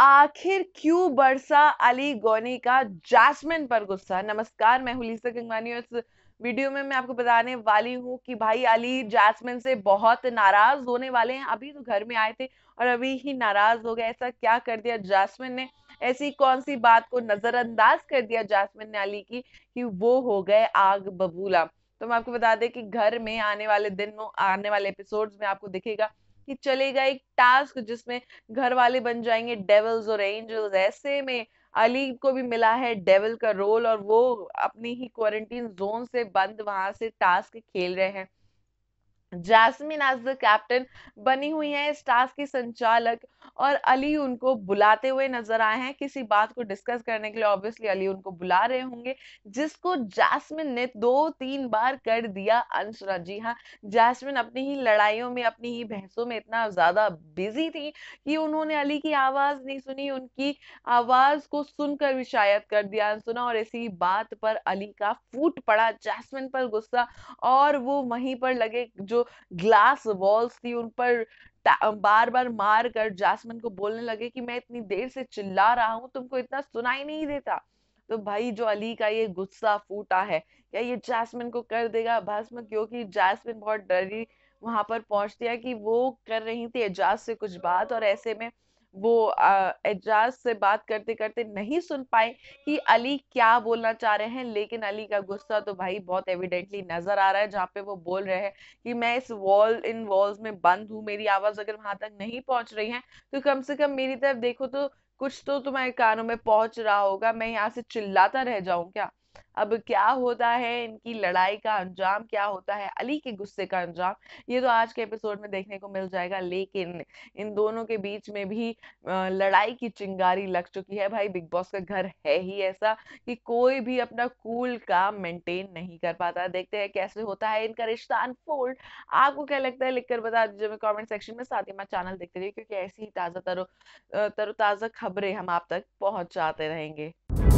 आखिर क्यों बरसा अली गौनी का जैस्मिन पर गुस्सा नमस्कार मैं हुलीसा गंगवानी और इस वीडियो में मैं आपको बताने वाली हूँ कि भाई अली जैस्मिन से बहुत नाराज होने वाले हैं अभी तो घर में आए थे और अभी ही नाराज हो गए ऐसा क्या कर दिया जैस्मिन ने ऐसी कौन सी बात को नजरअंदाज कर दिया जैस्मिन ने अली की कि वो हो गए आग बबूला तो मैं आपको बता दें कि घर में आने वाले दिन में आने वाले एपिसोड्स में आपको दिखेगा कि चलेगा एक टास्क जिसमें घर वाले बन जाएंगे डेवल्स और एंजल्स ऐसे में अली को भी मिला है डेवल का रोल और वो अपनी ही क्वारंटीन जोन से बंद वहां से टास्क खेल रहे हैं जैस्मिन एज द कैप्टन बनी हुई है इस टास्क की संचालक और अली उनको बुलाते हुए नजर आए हैं किसी बात को डिस्कस करने के लिए ऑब्वियसली अली उनको बुला रहे होंगे जिसको जैस्मिन ने दो तीन बार कर दिया अंशरा जी हाँ जैस्मिन अपनी ही लड़ाइयों में अपनी ही बहसों में इतना ज्यादा बिजी थी कि उन्होंने अली की आवाज नहीं सुनी उनकी आवाज को सुनकर भी शायद कर दिया अनसुना और इसी बात पर अली का फूट पड़ा जैस्मिन पर गुस्सा और वो वहीं पर लगे जो ग्लास वॉल्स थी उन पर बार बार मार कर जासमिन को बोलने लगे कि मैं इतनी देर से चिल्ला रहा हूँ तुमको इतना सुनाई नहीं देता तो भाई जो अली का ये गुस्सा फूटा है क्या ये जासमिन को कर देगा भस्म क्योंकि जासमिन बहुत डरी वहां पर पहुंचती है कि वो कर रही थी एजाज से कुछ बात और ऐसे में वो एजाज से बात करते करते नहीं सुन पाए कि अली क्या बोलना चाह रहे हैं लेकिन अली का गुस्सा तो भाई बहुत एविडेंटली नजर आ रहा है जहाँ पे वो बोल रहे हैं कि मैं इस वॉल इन वॉल्स में बंद हूँ मेरी आवाज अगर वहां तक नहीं पहुंच रही है तो कम से कम मेरी तरफ देखो तो कुछ तो तुम्हारे कानों में पहुंच रहा होगा मैं यहाँ से चिल्लाता रह जाऊं क्या अब क्या होता है इनकी लड़ाई का अंजाम क्या होता है अली के गुस्से का अंजाम ये तो आज के एपिसोड में देखने को मिल जाएगा लेकिन इन दोनों के बीच में भी लड़ाई की चिंगारी लग चुकी है भाई बिग बॉस का घर है ही ऐसा कि कोई भी अपना कूल काम मेंटेन नहीं कर पाता देखते हैं कैसे होता है इनका रिश्ता अनफोल्ड आपको क्या लगता है लिखकर बता दीजिए मैं कॉमेंट सेक्शन में साथ ही मैं चैनल देखते रहिए क्योंकि ऐसी ही ताज़ा तरो तरोताज़ा खबरें हम आप तक पहुँचाते रहेंगे